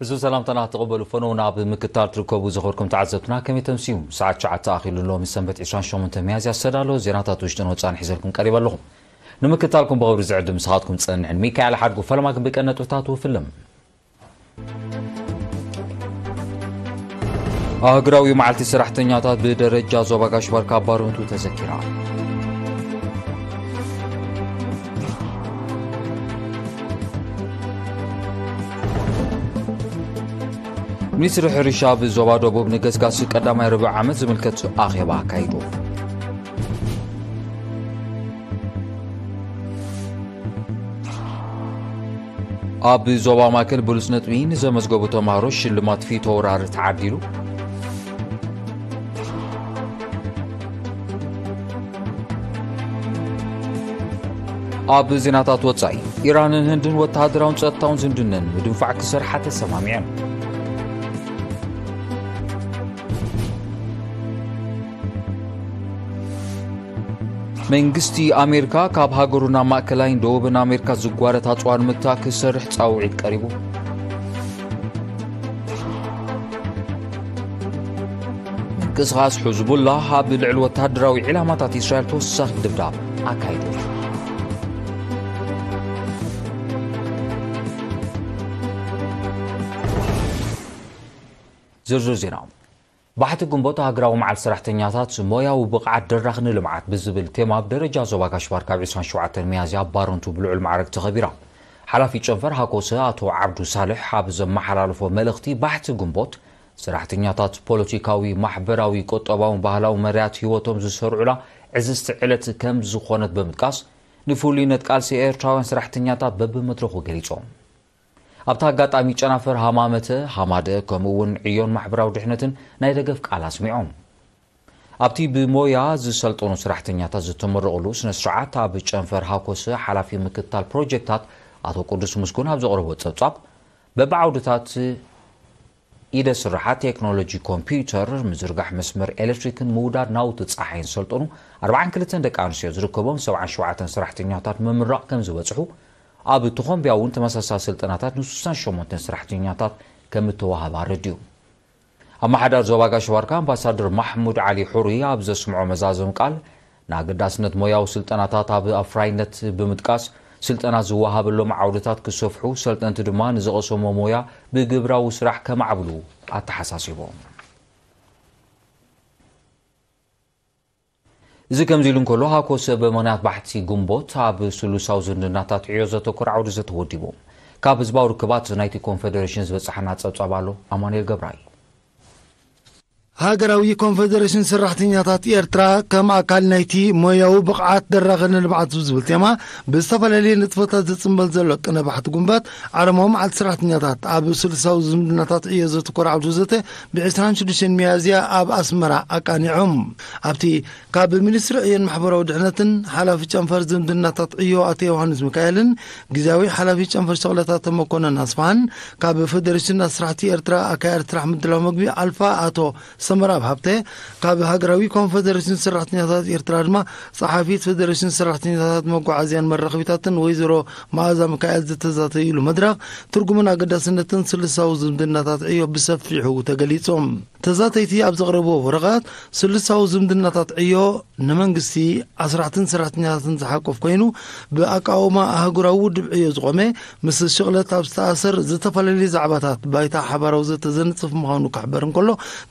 زو سلام تنها تقبل فنونا بمكتار تركوب وزخوركم تعزتنا كمي تمسيوم ساعات شعات تاخير للوم السنبت عشان شو من تميازي السرالو زيناتا توشتن وطان حزركم قريبا لهم نمكتاركم بغور زعدو مساعدكم تسألن عن ميكا على حرق وفلماكم بكأنة وطاتو فيلم اهقراوي معلتي سرحتن ياتات بدرجة زوباقاش باركا بارونتو تذكيرا ሚኒስትሪ ሕርሻ ብዞባ ደቡብ ንገስጋሲ ቀዳማይ ርብዕ ዓመት ዝምልከት ኣኼባ ኣካይዱ ኣብ ዞባ ማእከል ብሉፅ ነጥቢ ንዘመዝገቡ ተምሃሮ ሽልማት ፊት ወራሪ ተዓዲሉ ኣብ ዜናታት ወጻኢ ኢራንን ህንድን ወተሃደራውን ፀጥታውን ዝንድነን ምድንፋዕ ክሰርሓ ተሰማሚዐን መንግስቲ ኣሜሪካ ካብ ሃገሩና ማእከላይን ደቡብን ኣሜሪካ ዝጓረት ኣፅዋር ምታ ክሰርሕ ፃውዒት ቀሪቡ ቅስቃስ ሕዝቡላ ኣብ ልዕሊ ወተሃደራዊ ዕላማታት እስራኤል ተወሳኺ ድብዳብ ኣካይደ ዝርዝር ዜና ባሕቲ ግንቦት ሃገራዊ መዓል ሰራሕተኛታት ሞያዊ ብቕዓት ደራኽ ንልምዓት ብዝብል ቴማ ብደረጃ ዞባ ጋሽባር ካብ 27 መያዝያ ባሮንቱ ብልዑል ማዕረግ ተኸቢራ ሓላፊ ጨንፈር ሃኮሰ ኣቶ ዓብዱ ሳልሕ ኣብ ዘመሓላለፎ መልእኽቲ ባሕቲ ግንቦት ሰራሕተኛታት ፖለቲካዊ ማሕበራዊ ቆጠባውን ባህላዊ መርያት ሂወቶም ዝሰርዑላ ዕዝዝቲ ዕለት ከም ዝኾነት ብምጥቃስ ንፍሉይነት ቃልሲ ኤርትራውያን ሰራሕተኛታት በብመድረኹ ገሊፆም ኣብታ ኣጋጣሚ ጨናፈር ሃማመተ ሃማደ ከምኡውን ዕዮን ማሕበራዊ ድሕነትን ናይ ደገፍ ቃል ኣስሚዖም ኣብቲ ብሞያ ዝሰልጠኑ ስራሕተኛታት ዝተመረቕሉ ስነ ስርዓት ኣብ ጨንፈር ሃኮስ ሓላፊ ምክትታል ፕሮጀክትታት ኣቶ ቅዱስ ምስጉን ኣብ ዘቕረቦ ፀብጻብ በብዓውድታት ኢደ ስራሓት ቴክኖሎጂ ኮምፒተር ምዝርጋሕ መስመር ኤሌክትሪክን ምውዳድ ናውቲ ፀሓይን ዝሰልጠኑ 42 ደቂ ኣንስትዮ ዝርከቦም 77 ስራሕተኛታት ምምራቕ ከም ዝበፅሑ ኣብ እትኾንብያ እውን ተመሳሳሊ ስልጠናታት ን68 ስራሕተኛታት ከም እተዋሃባ ረድዩ ማሓዳር ዞባ ጋሸባርካ ኣምባሳደር ማሕሙድ ዓሊ ሑሪ ኣብ ዘስምዖ መዛዘም ቃል ንኣገዳስነት ሞያዊ ስልጠናታት ኣብ ኣፍራይነት ብምጥቃስ ስልጠና ዝወሃበሎም ዓውድታት ክሰፍሑ ሰልጠንቲ ድማ ንዝቐሰሞ ሞያ ብግብራዊ ስራሕ ከማዕብሉ ኣተሓሳሲቦም እዚ ከምዚ ኢሉ እንከሎ ሃኮስ ብምክንያት ባሕቲ ጉንቦት ኣብ ስሉሳዊ ዝንድናታት ዕዮ ዘተኮር ዓውዲ ዘተወዲቡ ካብ ህዝባዊ ርክባት ናይቲ ኮንፌደሬሽን ዝበፅሓና ፀብጻብ ኣሎ ኣማንኤል ገብራ እዩ ሃገራዊ ኮንፌደሬሽን ስራሕተኛታት ኤርትራ ከም ኣካል ናይቲ ሞያዊ ብቕዓት ደራኸ ንልምዓት ዝብል ቴማ ብዝተፈላለየ ንጥፈታት ዝፅምበል ዘሎ ቅነባሕቲ ጉንበት ዓለማዊ መዓልቲ ስራሕተኛታት ኣብ ስልሳዊ ዝምድናታት ዕዮ ዘትኮር ዓብዱ ዘተ ብ26 መያዝያ ኣብ ኣስመራ ኣቃኒዖም ኣብቲ ካብ ሚኒስትሪ ዕዮን ማሕበራዊ ድሕነትን ሓላፊ ጨንፈር ዝምድናታት ዕዮ ኣቶ ዮሃንስ ሚካኤልን ግዜያዊ ሓላፊ ጨንፈር ሸቕለታት መኮነን ኣስፋሃን ካብ ፌደሬሽን ስራሕቲ ኤርትራ ኣካያድ ስራሕ ምድላዊ መግቢ ኣልፋ ኣቶ سمراب هبته قاب هاجراوي كونفدراسيون سرحت نهضات إيرترالما صحفيت فدراسيون سرحت نهضات موقعازيان مرخبيتاتن ويزرو معاذ مكايل زتزاتيلو مدرخ ترجمنا قداسنتن سلساو زمدناتات عيوب بسفيحو تقليتهم ተዛተይቲ ኣብ ዘቕረብዎ ወረቓት ስልሳዊ ዝምድናታት ዕዮ ንመንግስቲ ኣስራሕትን ሰራሕተኛታትን ዝሓቆፍ ኮይኑ ብኣቃወማ ኣህጉራዊ ውድብ ዕዮ ዝቖመ ምስ ሽቕለት ኣብ ዝተኣሰር ዝተፈላለዩ ዛዕባታት ባይታ ሓባራዊ ዘተ ዘንፅፍ ምዃኑ ክሕበር እንከሎ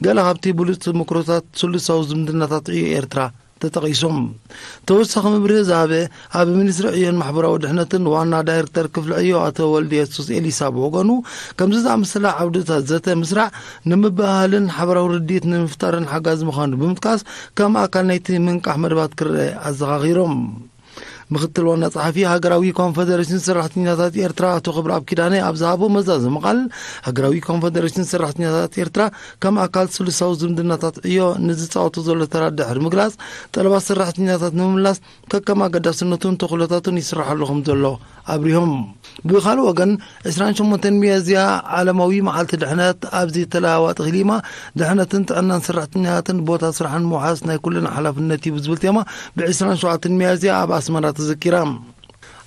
ገለ ካብቲ ኣብቲ ብሉፅ ምክሮታት ስሉሳዊ ዝምድናታት እዩ ኤርትራ ተጠቒሶም ተወሳኺ ምብሪ ዝሃበ ኣብ ሚኒስትሪ ዕዮን ማሕበራዊ ድሕነትን ዋና ዳይረክተር ክፍሊ ዕዮ ኣቶ ወልዲ የሱስ ኤሊሳ ብወገኑ ከምዚ ዝኣምሰላ ዓውድታት ዘተ ምስራዕ ንምባሃልን ሓበራዊ ርድኢት ንምፍጣርን ሓጋዝ ምዃኑ ብምጥቃስ ከም ኣካል ናይቲ ምንቃሕ መድባት ክርአ ኣዘኻኺሮም ምክትል ዋና ፀሓፊ ሃገራዊ ኮንፈደሬሽን ሰራሕተኛታት ኤርትራ ኣቶ ክብሪ ኣብ ኪዳነ ኣብ ዝሃቦ መዛዝ ቃል ሃገራዊ ኮንፈደሬሽን ሰራሕተኛታት ኤርትራ ከም ኣካል ስልሳዊ ዝምድናታት ዕዮ ንዝፃወቱ ዘሎ ተራድሕሪ ምግላፅ ጠለባት ሰራሕተኛታት ንምምላስ ከከም ኣገዳስነቱን ተኽእሎታቱን ይስራሓሉ ከም ዘሎ ኣብሪሆም ብካልእ ወገን 28 ሚያዝያ ዓለማዊ መዓልቲ ድሕነት ኣብዚ ተለዋዋጢ ክሊማ ድሕነትን ጥዕናን ሰራሕተኛታትን ቦታ ስራሕን ምውሓስ ናይ ኩልን ሓላፍነት እዩ ብዝብል ቴማ ብ27 ሚያዝያ ኣብ ኣስመራ ተዘኪራ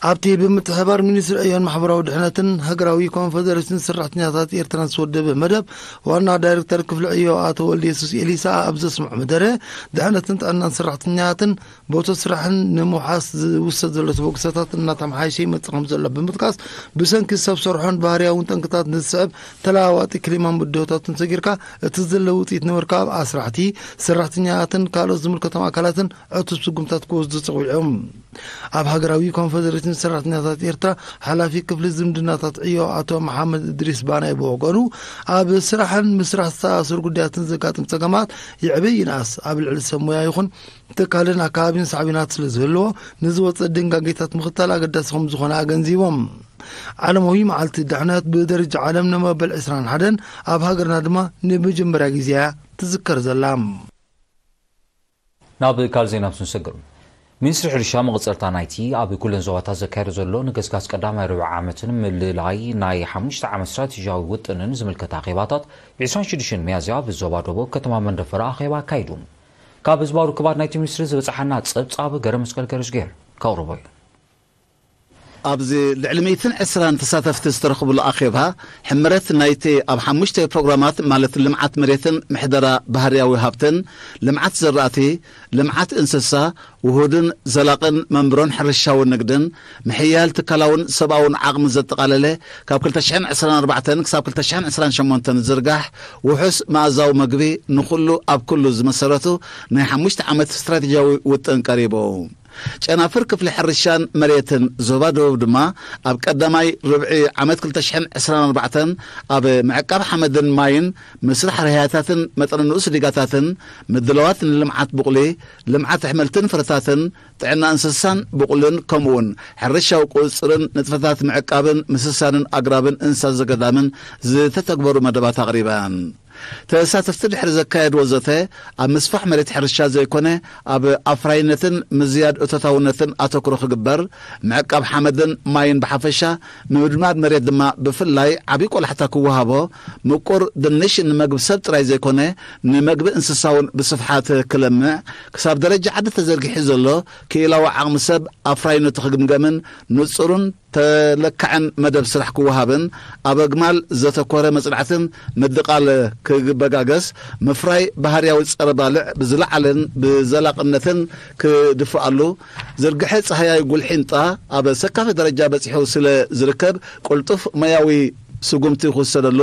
ኣብቲ ብምትሕባር ሚኒስትሪ ዕዮን ማሕበራዊ ድሕነትን ሃገራዊ ኮንፈደሬሽን ሰራሕተኛታት ኤርትራን ዝወደበ መደብ ዋና ዳይረክተር ክፍሊ ዕዮ ኣቶ ወልዲ የሱስ ኤሊሳ ኣብ ዘስምዑ መደረ ድሕነትን ጥዕናን ሰራሕተኛትን ቦቶ ስራሕን ንምውሓስ ዝውሰድ ዘሎ ተበግሶታት እናተመሓይሸ ይመፅእ ከም ዘሎ ብምጥቃስ ብሰንኪ ሰብ ሰርሖን ባህርያውን ጠንቅታት ንዝስዕብ ተለዋዋጢ ክሊማን ብድሆታትን ሰጊርካ እቲ ዘለ ውፅኢት ንምርካብ ኣስራሕቲ ሰራሕተኛትን ካልኦት ዝምልከቶም ኣካላትን ዕቱብ ስጉምታት ክወስዱ ፀዊዖም ኣብ ሃገራዊ ኮንፈደሬሽን ሰራሕተኛታት ኤርትራ ሓላፊ ክፍሊ ዝምድናታት ዕዮ ኣቶ መሓመድ እድሪስ ባናይ ብወገኑ ኣብ ስራሕን ምስራሕ ዝተኣሰሩ ጉዳያትን ዘጋጥም ፀገማት ይዕበይ ይነኣስ ኣብ ልዕሊ ሰብ ሞያ ይኹን ትካልን ኣከባቢን ሳዕቢናት ስለ ዝህልዎ ንዝወፀ ድንጋጌታት ምኽታል ኣገዳሲ ከም ዝኾነ ኣገንዚቦም ዓለማዊ መዓልቲ ድሕነት ብደረጃ ዓለም ንመበል 2ራ ሓደን ኣብ ሃገርና ድማ ንመጀመርያ ግዜያ ትዝከር ዘላ ናብ ካል ዜና ስንሰግር ሚኒስትሪ ሕርሻ መቕፀርታ ናይቲ ኣብ ኩለን ዞባታት ዘካየደ ዘሎ ንገስጋስ ቀዳማይ ርብዕ ዓመትን ምልላይ ናይ 5 ዓመት ስትራቴጂያዊ ውጥንን ዝምልከት ኣኼባታት 26 መያዝያ ብዞባ ደቦ ከተማ መንደፈረ ኣኼባ ኣካይዱ ካብ ህዝባዊ ርክባት ናይቲ ሚኒስትሪ ዝበፅሓና ፀብጻብ ገረ መስቀል ገረሽ ገይር ከቕርቦ እዩ ኣብዚ ልዕሊ 120 ተሳተፍቲ ዝተረኽቡሉ ኣኼባ ሕምረት ናይቲ ኣብ ሓሙሽተ ፕሮግራማት ማለት ልምዓት መሬትን ምሕደራ ባህርያዊ ሃብትን ልምዓት ዘራእቲ ልምዓት እንስሳ ውሁድን ዘላቕን መምሮን ሕርሻውን ንግድን ምሕያል ትካላውን ሰብኣውን ዓቕሚ ዘጠቓለለ ካብ 224 ክሳብ 228 ዝርጋሕ ውሑስ ማእዛዊ መግቢ ንኹሉ ኣብ ኩሉ ዝመሰረቱ ናይ ሓሙሽተ ዓመት እስትራቴጂያዊ ውጥን ቀሪቡ ጨናፍር ክፍሊ ሕርሻን መሬትን ዞባ ደቡብ ድማ ኣብ ቀዳማይ ርብዒ ዓመት 224 ኣብ ምዕቃብ ሓመድን ማይን ምስሪሕርህያታትን መጠነ ንኡስ ዲጋታትን ምድለዋት ንልምዓት ብቕሊ ልምዓት ኣሕመልትን ፍረታትን ጥዕና እንስሳን ብቕልን ከምኡውን ሕርሻዊ ቅፅርን ንጥፈታት ምዕቃብን ምስሳንን ኣግራብን እንስሳ ዘገዳምን ዝተተግበሩ መደባት ኣቕሪበን ተሳተፍቲ ድሕሪ ዘካየድ ወዘተ ኣብ ምስፋሕ መሬት ሕርሻ ዘይኮነ ኣብ ኣፍራይነትን ምዝያድ እቶታውነትን ኣተኩሮ ክግበር ምዕቃብ ሓመድን ማይን ብሓፈሻ ንምድማድ መሬት ድማ ብፍላይ ዓብዪ ቆላሕታ ክወሃቦ ምቁር ድንሽ ንመግቢ ሰብ ጥራይ ዘይኮነ ንመግቢ እንስሳውን ብስፍሓት ክለምዕ ክሳብ ደረጃ ዓዲ ተዘርጊሑ ዘሎ ክኢላዊ ዓቕሚ ሰብ ኣፍራይነቱ ክግምገምን ንጹርን ተለክዐን መደብ ስራሕ ክወሃብን ኣብ ኣግማል ዘተኮረ መጽናዕትን ምድቓል ክበጋገስ ምፍራይ ባህርያዊ ፀረባልዕ ብዝለዓለን ብዘላቕነትን ክድፍኣሉ ዝርግሐ ፀሃያዊ ጉልሒንጣ ኣብ ሰካፈ ደረጃ በጺሑ ስለ ዝርከብ ቅልጡፍ ሞያዊ ስጉምቲ ክውሰድ ኣሎ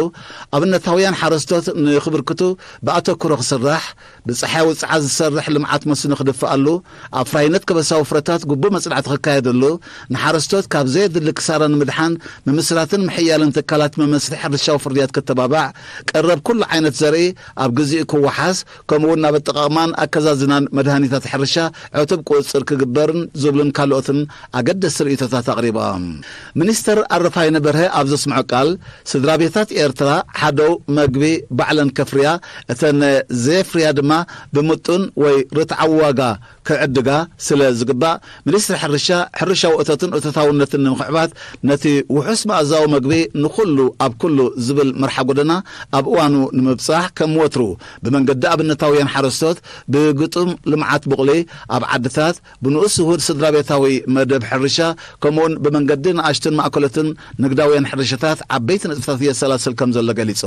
ኣብነታውያን ሓረስቶት ንኽብርክቱ ብኣተኩሮ ክስራሕ ብፀሓይ ውፅዓት ዝሰርሕ ልምዓት መስኖ ክድፍእ ኣሎ ኣብ ፍራይነት ከበሳዊ ፍረታት ጉቡእ መፅናዕቲ ክካየድ ኣሎ ንሓረስቶት ካብ ዘየድሊ ክሳራ ንምድሓን ምምስራትን ምሕያልን ትካላት መመስርሒ ሕርሻዊ ፍርድያት ክተባባዕ ቀረብ ኩሉ ዓይነት ዘርኢ ኣብ ግዜኡ ክወሓስ ከምኡውን ናብ ኣጠቃቅማን ኣከዛዝናን መድሃኒታት ሕርሻ ዕቱብ ቁፅር ክግበርን ዝብልን ካልኦትን ኣገደስቲ ርእቶታት ኣቕሪቦም ሚኒስተር ኣረፋይነ በርሀ ኣብ ዘስምዖ ቃል ስድራ ቤታት ኤርትራ ሓደው መግቢ ባዕለን ከፍርያ እተ ነ ዘፍርያ ድማ ብምጡን ወይ ርትዓዋጋ ክዕድጋ ስለ ዝግባእ ሚኒስትሪ ሕርሻ ሕርሻ ዊእቶትን እትታውነትን ንምኽዕባት ነቲ ውሑስ መእዛዊ መግቢ ንኩሉ ኣብ ኩሉ ዝብል መርሓ ጎደና ኣብ እዋኑ ንምብጻሕ ከም ወትሩ ብመንገዲ ኣብነታውያን ሓረስቶት ብግጡም ልምዓት ብቕሊ ኣብ ዓድታት ብንኡስ ውህድ ስድራ ቤታዊ መደብ ሕርሻ ከምውን ብመንገዲ ንኣሽትን ማእከሎትን ንግዳውያን ሕርሸታት ዓበ ዓበይቲ ነጥብታት እየ ሰላስል ከም ዘሎ ገሊፆ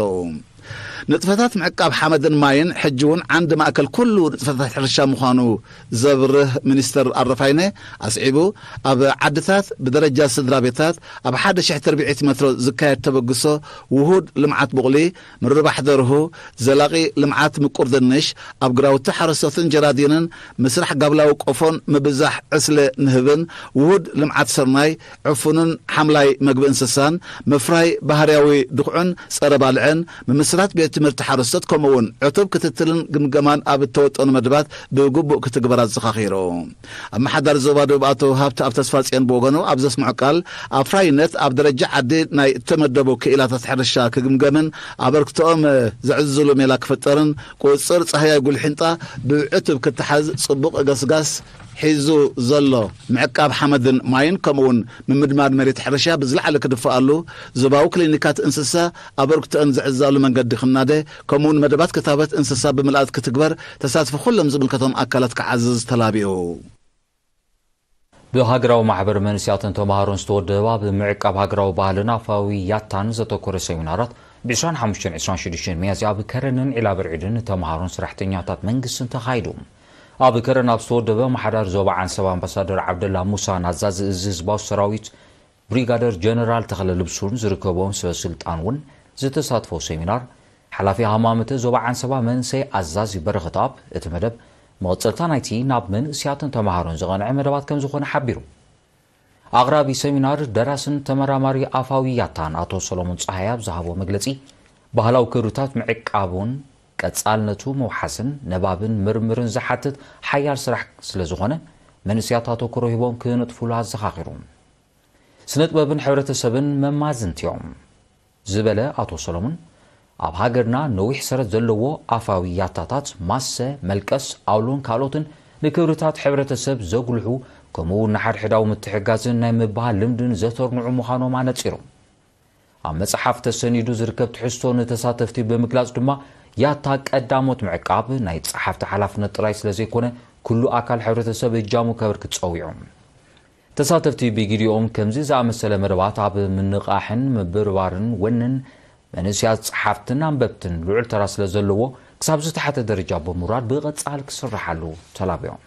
نطفتات معقاب حمد ماين حجون عند ماكل كل نطفتات حرشا مخانو زبره منستر الرفاينة أسعبو أب عدثات بدرجة سدرابيتات أب حد شح تربيعي مترو زكاية تبقصو وهود لمعات بغلي من ربح دره زلاقي لمعات مقردنش أب قراو تحرسو ثنجرادين مسرح قبل وقفون مبزح عسل نهبن وهود لمعات سرناي عفون حملاي مقبنسسان مفراي بهرياوي دخعن سربالعن ممسرح ስባት ቤት ትምህርቲ ሓረስቶት ከምኡውን ዕቱብ ክትትልን ግምገማን ኣብ እተወጠኑ መድባት ብግቡእ ክትግበራ ዘኻኺሮ ኣመሓዳሪ ዞባ ደብ ኣቶ ሃብቲ ኣብ ተስፋ ፅዮን ብወገኑ ኣብ ዘስምዑ ቃል ኣፍራይነት ኣብ ደረጃ ዓዲ ናይ እተመደቡ ክኢላታት ሕርሻ ክግምገምን ኣበርክቶኦም ዘዕዝሉ ሜላ ክፍጠርን ቁፅር ፀህያይ ጉልሕንጣ ብዕቱብ ክትሓዝ ፅቡቕ እገስጋስ ሒዙ ዘሎ ምዕቃብ ሓመድን ማይን ከምኡ ውን ምምድማድ መሬት ሕርሻ ብዝለዓለ ክድፍኣሉ ዞባዊ ክሊኒካት እንስሳ ኣበርክቶአን ዝዕዛሉ መንገዲ ክናደ ከምኡውን መደባት ክታበት እንስሳ ብምልኣት ክትግበር ተሳትፊ ኩሎም ዝምልከቶም ኣካላት ክዓዝዝ ተላቢኡ ብሃገራዊ ማሕበር መንስያትን ተምሃሮን ዝተወደባ ብምዕቃብ ሃገራዊ ባህልን ኣፋዊ ያታን ዘተኮረ ሴሚናራት ብ2526 መያዝያ ኣብ ከረንን ዒላ ብርዒድን ተምሃሮን ስራሕተኛታት መንግስትን ተኻይዱ ኣብ ከረን ኣብ ዝተወደበ ማሓዳር ዞባ ዓንሰብ ኣምባሳደር ዓብደላ ሙሳን ኣዛዚ እዚ ህዝባዊ ሰራዊት ብሪጋደር ጀነራል ተኽለ ልብሱን ዝርከቦም ሰበ ስልጣን እውን ዝተሳትፎ ሰሚናር ሓላፊ ሃማምተ ዞባ ዓንሰባ መንሰይ ኣዛዚ በረኸት እቲ መደብ መቕፅልታ ናይቲ ናብ መንእስያትን ተምሃሮን ዝቐንዐ መደባት ከም ዝኾነ ሓቢሩ ኣቕራቢ ሰሚናር ደራስን ተመራማሪ ኣፋዊያታን ኣቶ ሰሎሞን ፀሃያ ብዝሃቦ መግለፂ ባህላዊ ክብርታት ምዕቃቡን ቀፃልነቱ መውሓስን ነባብን ምርምርን ዝሓትት ሓያል ስራሕ ስለ ዝኾነ መንስያት ኣተክሮ ሂቦም ክነጥፍሉ ኣዘኻኺሩ ስነ ጥበብን ሕብረተሰብን መማዝንትዮም ዝበለ ኣቶ ሰሎሙን ኣብ ሃገርና ነዊሕ ሰረት ዘለዎ ኣፋዊ ያታታት ማሰ መልቀስ ኣውሎን ካልኦትን ንክብርታት ሕብረተሰብ ዘጉልሑ ከምኡውን ንሓድሕዳዊ ምትሕጋዝን ናይ ምብሃል ልምድን ዘተርንዑ ምዃኖም ኣነፂሮም ኣብ መፅሓፍ ተሰኒዱ ዝርከብ ትሕዝቶ ንተሳተፍቲ ብምግላፅ ድማ ያታ ቀዳሞት ምዕቃብ ናይ ፀሓፍቲ ሓላፍነት ጥራይ ስለ ዘይኮነ ኩሉ ኣካል ሕብረተሰብ እጃሙ ከብር ፀዊዖም ተሳተፍቲ ብግዲኦም ከምዚ ዝኣመሰለ መደባት ኣብ ምንቓሕን ምብርባርን ወንን መንስያት ፀሓፍትን ኣንበብትን ልዑል ተራ ስለ ዘለዎ ክሳብ ዝተሓተ ደረጃ ብምውራድ ብቐፃል ክስራሓሉ ተላብዮም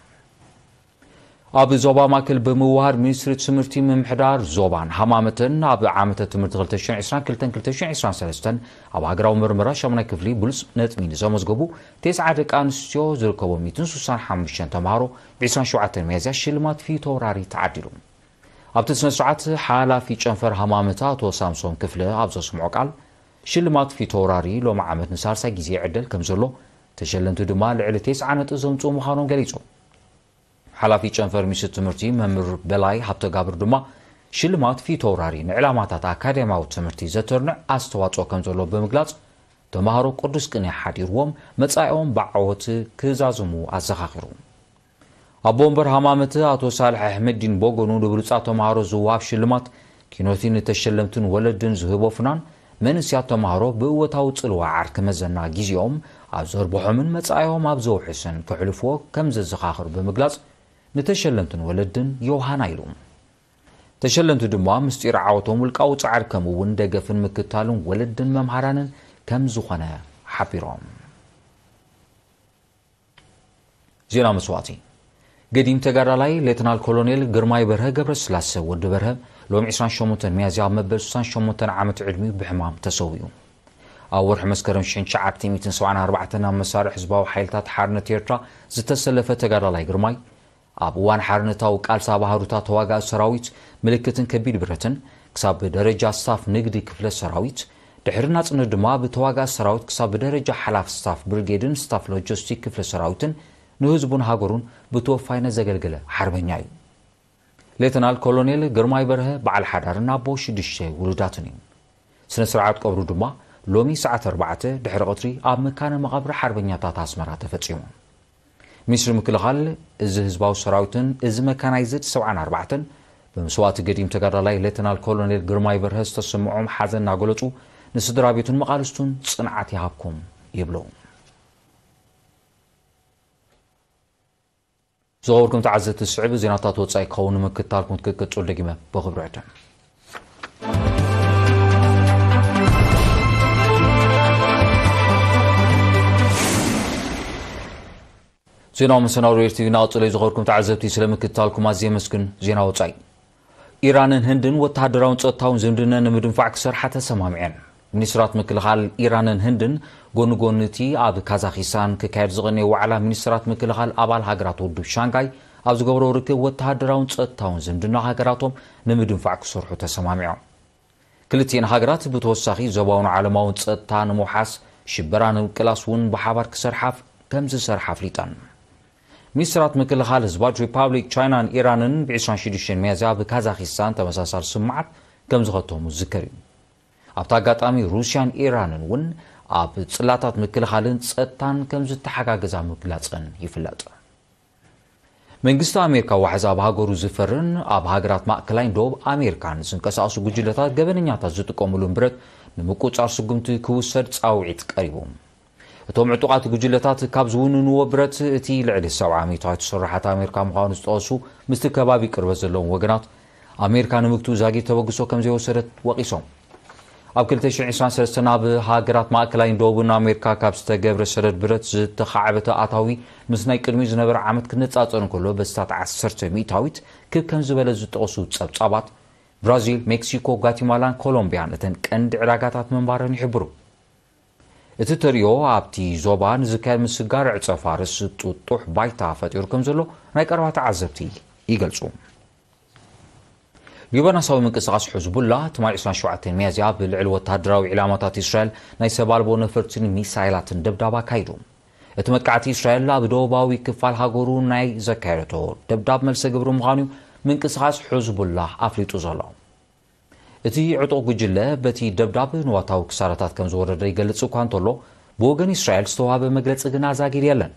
أبي زوبا ماكل بموار ميسر تسمرتي من محدار زوبان حمامتن أبي عامة تمرت غلتشن عسران كلتن كلتشن عسران سلستن أبي هجراو مرمرة شمنا كفلي بلس نتمين زمز قبو تسعة دك أنستيو زركبو ميتن سوسان حمشن تمارو عسران شعة ميزة شلمات في توراري تعدلون أبتت سنسعات حالة في جنفر حمامتات وسامسون كفلة أبزو سمعو قال شلمات في توراري لو معامت نسارسا جيزي عدل كمزلو تشلنتو دمال لعلتيس عانت أزمتو مخانون قليتو ሓላፊ ጨንፈር ሚኒስትር ትምህርቲ መምህር በላይ ሃብተ ጋብር ድማ ሽልማት ፊተውራሪ ንዕላማታት ኣካደማዊ ትምህርቲ ዘተርንዕ ኣስተዋፅኦ ከም ዘሎ ብምግላጽ ተምሃሮ ቅዱስ ቅን ሓዲርዎም መጻኢኦም ብዓወት ክዛዝሙ ኣዘኻኺሩ ኣቦ ወንበር ሃማመቲ ኣቶ ሳልሒ ኣሕመድዲን ቦጎኑ ንብሉፃ ተምሃሮ ዝውሃብ ሽልማት ኪኖቲ ንተሸለምትን ወለድን ዝህቦ ፍናን መንስያት ተምሃሮ ብእወታዊ ፅልዋ ዓርኪ መዘና ግዜኦም ኣብ ዘርብሖምን መጻኢኦም ኣብ ዘውሕስን ክሕልፍዎ ከም ዘዘኻኽር ብምግላጽ ንተሸለምትን ወለድን ዮሃን ኢሉ ተሸለምቲ ድማ ምስጢር ዓወቶም ውልቃዊ ፃዕር ከምኡ እውን ደገፍን ምክታሉን ወለድን መምሃራንን ከም ዝኾነ ሓቢሮም ዜና መስዋዕቲ ገዲም ተጋዳላይ ሌትናል ኮሎኔል ግርማይ በርሀ ገብረ ስላሰ ወዲ በርሀ ሎሚ 28 መያዝያ ኣብ መበል 68 ዓመት ዕድሚ ብሕማም ተሰዊኡ ኣብ ወርሒ መስከረም 974 ኣብ መሳርሒ ህዝባዊ ሓይልታት ሓርነት ኤርትራ ዝተሰለፈ ተጋዳላይ ግርማይ ኣብ እዋን ሓርነታዊ ቃልሳ ባህሩታት ተዋጋእ ሰራዊት ምልክትን ከቢድ ብረትን ክሳብ ብደረጃ ስታፍ ንግዲ ክፍለ ሰራዊት ድሕሪ ናፅነት ድማ ብተዋጋእ ሰራዊት ክሳብ ብደረጃ ሓላፍ ስታፍ ብርጌድን ስታፍ ሎጂስቲክ ክፍለ ሰራዊትን ንህዝቡን ሃገሩን ብተወፋይነት ዘገልግለ ሓርበኛ እዩ ሌተናል ኮሎኔል ግርማይ በርሀ በዓል ሓዳርን ኣቦ 6 ውሉዳትን እዩ ስነ ስርዓት ቀብሩ ድማ ሎሚ ሰዓት 4 ድሕሪ ቅትሪ ኣብ ምካነ መቐብሪ ሓርበኛታት ኣስመራ ተፈጺሙ ሚኒስትሪ ምክልኻል እዚ ህዝባዊ ሰራዊትን እዚ መካናይዝድ 74 ብምስዋእቲ ገዲም ተጋዳላይ ሌተናል ኮሎኔል ግርማይ በርሀ ዝተሰምዖም ሓዘን እናገለፁ ንስድራ ቤቱን መቓልስቱን ፅንዓት ይሃብኩም ይብሉ ዝገበርኩም ተዓዘብቲ ዝስዕብ ዜናታት ወፃኢ ክኸውን ንምክታልኩም ትክቅፅሉ ደጊመ ብክብሪ ዕድም ዜና መሰናዶ ኤርትዩ ናውፅለዩ ዝኸርኩም ተዓዘብቲ ስለምክትታልኩም ኣዝየ መስግን ዜና ወፃኢ ኢራንን ህንድን ወተሃደራውን ፀጥታውን ዝምድነ ንምድንፋዕ ክሰርሓ ተሰማሚዐን ሚኒስትራት ምክልኻል ኢራንን ህንድን ጎኒ ጎኒ እቲ ኣብ ካዛኪስታን ክካየድ ዝቐነየ ዋዕላ ሚኒስትራት ምክልኻል ኣባል ሃገራት ውድብ ሻንጋይ ኣብ ዝገብሮ ርክብ ወተሃደራውን ፀጥታውን ዝምድና ሃገራቶም ንምድንፋዕ ክሰርሑ ተሰማሚዖም ክልቲአን ሃገራት ብተወሳኺ ዞባውን ዓለማውን ፀጥታ ንምውሓስ ሽበራ ንምቅላስ እውን ብሓባር ክሰርሓፍ ከም ዝሰርሓ ኣፍሊጠን ሚኒስትራት ምክልኻል ህዝባት ሪፓብሊክ ቻይናን ኢራንን ብ26 መያዝያ ብካዛኪስታን ተመሳሳሊ ስምዓት ከም ዝኸተሙ ዝዝከር እዩ ኣብቲ ኣጋጣሚ ሩስያን ኢራንን እውን ኣብ ፅላታት ምክልኻልን ፀጥታን ከም ዝተሓጋገዛ ምግላፅን ይፍለጥ መንግስቲ ኣሜሪካ ዋሕዚ ኣብ ሃገሩ ዝፈርን ኣብ ሃገራት ማእከላይን ዶብ ኣሜሪካን ዝንቀሳቐሱ ጉጅለታት ገበነኛታት ዝጥቀምሉ ንብረት ንምቁፃር ስጉምቲ ክውሰድ ፃውዒት ቀሪቡ እቶም ዕጡቃት ጉጅለታት ካብ ዝውንንዎ ብረት እቲ ልዕሊ 7 70 ስራሓት ኣሜሪካ ምዃኑ ዝተቐሱ ምስቲ ከባቢ ቅርበት ዘለዎም ወገናት ኣሜሪካ ንምግትኡ ዛጊድ ተበግሶ ከም ዘይወሰደት ወቂሶም ኣብ 223 ኣብ ሃገራት ማእከላይን ደቡብን ኣሜሪካ ካብ ዝተገብረ ሰደድ ብረት ዝተኻዕበተ ኣታዊ ምስ ናይ ቅድሚ ዝነበረ ዓመት ክነፃፀር ከሎ በስታት 1 ሰ ሚታዊት ክብ ከም ዝበለ ዝጠቐሱ ፀብጻባት ብራዚል ሜክሲኮ ጓቲማላን ኮሎምብያን እተን ቀንዲ ዕዳጋታት ምንባረን ይሕብሩ እቲ ተሪዮ ኣብቲ ዞባ ንዝካየድ ምስጋር ዕፀፋርስ ጡጡሕ ባይታ ፈጢሩ ከም ዘሎ ናይ ቀረባ ተዓዘብቲ ይገልጹ ጁበናሳዊ ምንቅስቓስ ሕዝቡላ ትማል 27 መያዝያ ብልዕሊ ወተሃደራዊ ዕላማታት እስራኤል ናይ ሰባልቦ ነፈርትን ሚሳይላትን ደብዳባ ካይዱ እቲ መጥቃዕቲ እስራኤል ኣብ ደቡባዊ ክፋል ሃገሩ ናይ ዘካየደቶ ደብዳብ መልሰ ግብሪ ምዃኑ ምንቅስቓስ ሕዝቡላ ኣፍሊጡ ዘሎ እቲ ዕጡቕ ጉጅለ በቲ ደብዳብ ንዋታዊ ክሳራታት ከም ዝወረደ ይገልጽ እኳ እንተሎ ብወገን እስራኤል ዝተዋሃበ መግለፂ ግን ኣዛጊድ የለን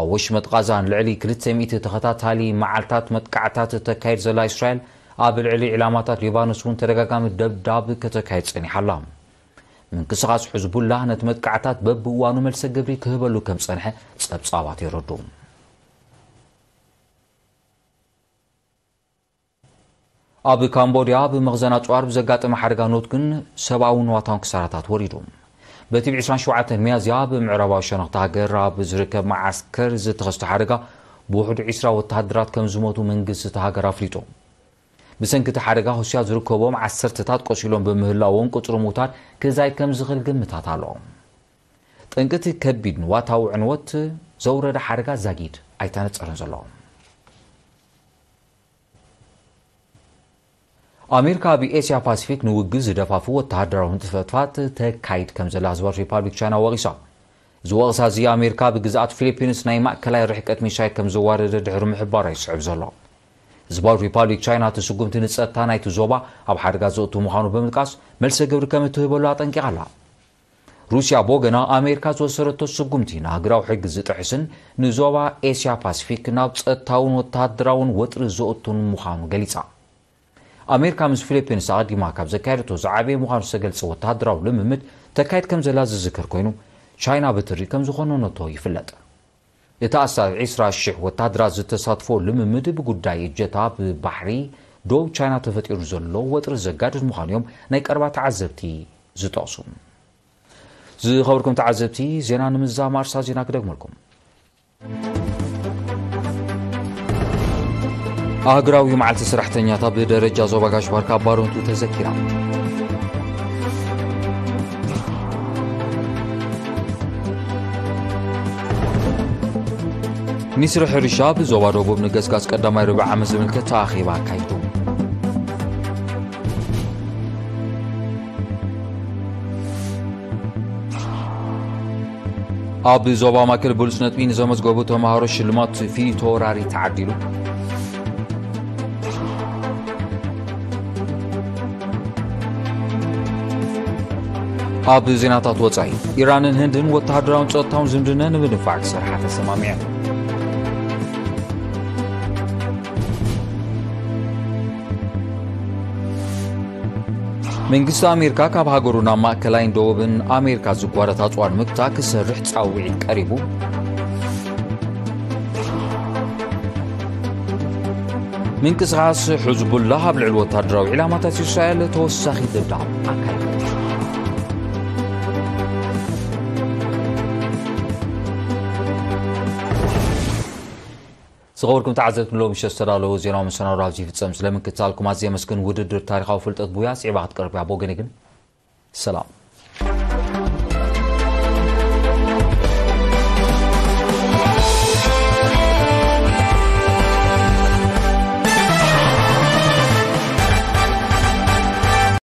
ኣብ ወሽመጥ ቃዛን ልዕሊ 200 ተኸታታሊ መዓልታት መጥቃዕታት ተካይድ ዘላ እስራኤል ኣብ ልዕሊ ዕላማታት ሊባኖስ እውን ተደጋጋሚ ደብዳብ ከተካየድ ፀኒሓላ ምንቅስቓስ ሕዝቡላ ነቲ መጥቃዕታት በብእዋኑ መልሰ ግብሪ ክህበሉ ከም ፀንሐ ፀብጻባት የረድኡ ኣብ ካምቦድያ ብመኽዘና ፅዋር ብዘጋጠመ ሓደጋ ኖት ግን ሰብኣዊ ንዋታውን ክሳራታት ወሪዱ በቲ ብ27 መያዝያ ብምዕራባዊ ሸነኽቲ ሃገር ኣብ ዝርከብ መዓስከር ዝተኸስተ ሓደጋ ብውሕዱ 20 ወተሃድራት ከም ዝሞቱ መንግስቲ እቲ ሃገር ኣፍሊጡ ብሰንኪቲ ሓደጋ ክስያ ዝርከቦም ዓሰርተታት ቆሲሎም ብምህላዎም ቅፅሪ ምውታድ ክዛይ ከም ዝኽእል ግምታት ኣሎ ጥንቅቲ ከቢድ ንዋታዊ ዕንወት ዘውረደ ሓደጋ ዛጊድ ኣይተነፀረን ዘለዎም ኣሜሪካ ብኤስያ ፓሲፊክ ንውግዝ ዝደፋፉ ወተሃደራዊ ህንጥፈትፋት ተካይድ ከም ዘላ ህዝባር ሪፓብሊክ ቻይና ወቂሳ እዚ ወቕሳ እዚ ኣሜሪካ ብግዛኣት ፊሊፒንስ ናይ ማእከላይ ርሕቀት ሚሳይል ከም ዘዋረደ ድሕሪ ምሕባር ይስዕብ ዘሎ ህዝባዊ ሪፓብሊክ ቻይና ትስጉምቲ ንፀጥታ ናይቲ ዞባ ኣብ ሓደጋ ዘእቱ ምዃኑ ብምጥቃስ መልሰ ግብሪ ከም እትህበሉ ኣጠንቂቓ ኣላ ሩስያ ቦገና ኣሜሪካ ዝወሰረቶ ስጉምቲ ንሃገራዊ ሕጊ ዝጥሕስን ንዞባ ኤስያ ፓሲፊክ ናብ ፀጥታውን ወተሃደራውን ወጥሪ ዘእቱን ምዃኑ ገሊፃ ኣሜሪካ ምስ ፊልፒንስ ኣቐዲማ ካብ ዘካየደቶ ዝዓበየ ምዃኑ ዝተገልፀ ወተሃደራዊ ልምምድ ተካየድ ከም ዘላ ዝዝክር ኮይኑ ቻይና ብትሪ ከም ዝኾነ ነቶ ይፍለጥ እቲ ኣሳብ 20,000 ወተሃደራት ዝተሳትፎ ልምምድ ብጉዳይ እጀታ ብባሕሪ ደቡብ ቻይና ተፈጢሩ ዘሎ ወጥሪ ዘጋድድ ምዃኑ እዮም ናይ ቀረባ ተዓዘብቲ ዝጠቕሱ ዝኸብርኩም ተዓዘብቲ ዜና ንምዛማርሳ ዜና ክደግመልኩም ኣህጉራዊ መዓልቲ ስራሕተኛታት ብደረጃ ዞባ ጋሽባርካ ባሮንቱ ተዘኪራ ሚኒስትሪ ሕርሻ ብዞባ ደቡብ ንገስጋስ ቀዳማይ ርብዕ ዓመት ዝምልከት ተኣኺባ ኣካይዱ ኣብ ዞባ ማእከል ብሉፅ ነጥቢ ንዘመዝገቡ ተምሃሮ ሽልማት ፊቶራሪ ተዓዲሉ ኣብ ዜናታት ወፃኢ ኢራንን ህንድን ወተሃደራውን ፀጥታውን ዝምድነ ንምድንፋዕ ክሰርሓ ተሰማሚዐ መንግስቲ ኣሜሪካ ካብ ሃገሩ ናብ ማእከላይን ደቡብን ኣሜሪካ ዝጓረት ኣፅዋር ምክታ ክሰርሕ ፃውዒ ቀሪቡ ምንቅስቃስ ሕዝቡላ ኣብ ልዕሊ ወታደራዊ ዕላማታት እስራኤል ተወሳኺ ድብዳብ ኣካይዱ ዝኸበርኩም ተዓዘብት ንሎ ምሸት ዝተዳለዉ ዜና መሰናዶ ኣብዚ ይፍፀም ስለምክትሳልኩም ኣዘ መስግን ውድድር ታሪካዊ ፍልጠት ጉያ ፅዕባ ክትቀርብያ ብወገኒ ግን ሰላም